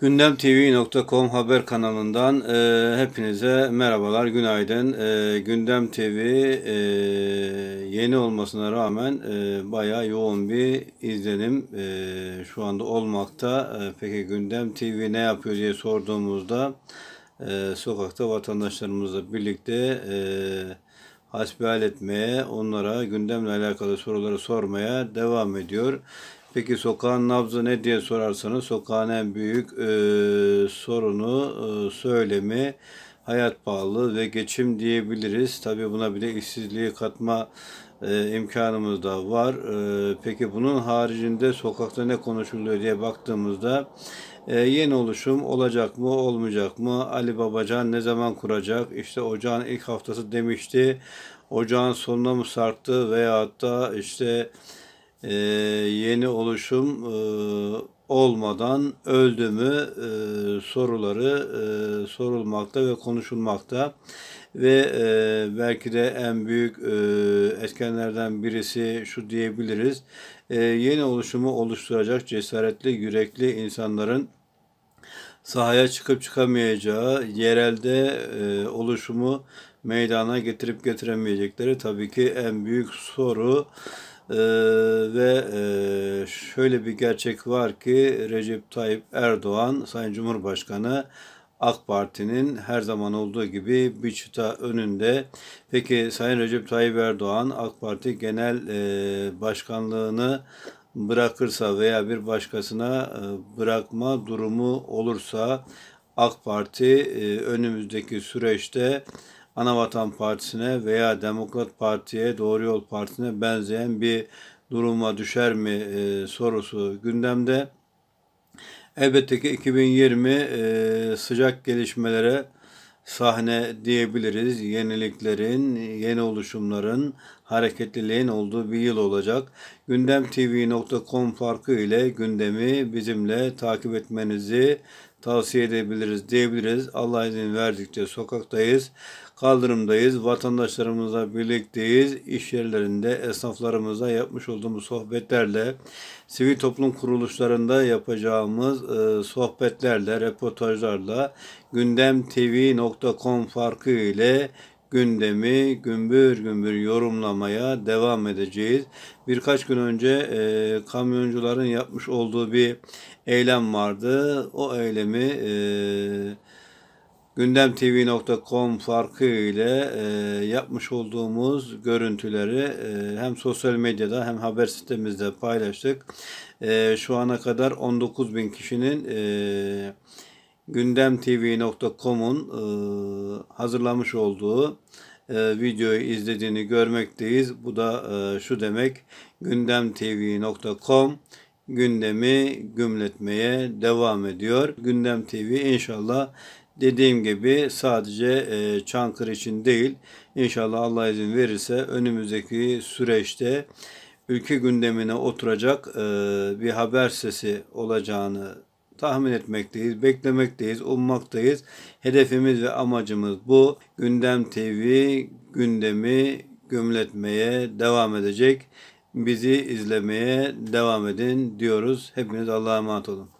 Gündemtv.com haber kanalından e, hepinize merhabalar, günaydın. E, Gündem TV e, yeni olmasına rağmen e, bayağı yoğun bir izlenim e, şu anda olmakta. E, peki Gündem TV ne yapıyor diye sorduğumuzda e, sokakta vatandaşlarımızla birlikte e, hasbihal etmeye, onlara gündemle alakalı soruları sormaya devam ediyor. Peki sokağın nabzı ne diye sorarsanız sokağın en büyük e, sorunu, e, söylemi hayat pahalı ve geçim diyebiliriz. Tabi buna bir de işsizliği katma e, imkanımız da var. E, peki bunun haricinde sokakta ne konuşuluyor diye baktığımızda e, yeni oluşum olacak mı olmayacak mı? Ali Babacan ne zaman kuracak? İşte ocağın ilk haftası demişti. Ocağın sonuna mı sarktı veyahut da işte e, yeni oluşum e, olmadan öldü mü e, soruları e, sorulmakta ve konuşulmakta ve e, belki de en büyük e, etkenlerden birisi şu diyebiliriz e, yeni oluşumu oluşturacak cesaretli yürekli insanların sahaya çıkıp çıkamayacağı, yerelde e, oluşumu meydana getirip getiremeyecekleri tabii ki en büyük soru. Ee, ve e, şöyle bir gerçek var ki Recep Tayyip Erdoğan Sayın Cumhurbaşkanı AK Parti'nin her zaman olduğu gibi bir çıta önünde. Peki Sayın Recep Tayyip Erdoğan AK Parti Genel e, Başkanlığını bırakırsa veya bir başkasına e, bırakma durumu olursa AK Parti e, önümüzdeki süreçte Anavatan Partisi'ne veya Demokrat Parti'ye, Doğru Yol Partisi'ne benzeyen bir duruma düşer mi e, sorusu gündemde. Elbette ki 2020 e, sıcak gelişmelere sahne diyebiliriz. Yeniliklerin, yeni oluşumların, hareketliliğin olduğu bir yıl olacak. Gündemtv.com farkı ile gündemi bizimle takip etmenizi tavsiye edebiliriz diyebiliriz. Allah izin verdikçe sokaktayız kaldırımdayız. Vatandaşlarımızla birlikteyiz. İş yerlerinde esnaflarımıza yapmış olduğumuz sohbetlerle, sivil toplum kuruluşlarında yapacağımız e, sohbetlerle, reportajlarla, gündemtv.com farkı ile gündemi gümbür gümbür yorumlamaya devam edeceğiz. Birkaç gün önce e, kamyoncuların yapmış olduğu bir eylem vardı. O eylemi e, gündemtv.com farkı ile e, yapmış olduğumuz görüntüleri e, hem sosyal medyada hem haber sitemizde paylaştık. E, şu ana kadar 19 bin kişinin e, gündemtv.com'un e, hazırlamış olduğu e, videoyu izlediğini görmekteyiz. Bu da e, şu demek gündemtv.com gündemi gümletmeye devam ediyor. Gündem TV inşallah Dediğim gibi sadece e, Çankırı için değil, inşallah Allah izin verirse önümüzdeki süreçte ülke gündemine oturacak e, bir haber sesi olacağını tahmin etmekteyiz, beklemekteyiz, ummaktayız. Hedefimiz ve amacımız bu. Gündem TV gündemi gömletmeye devam edecek. Bizi izlemeye devam edin diyoruz. Hepiniz Allah'a emanet olun.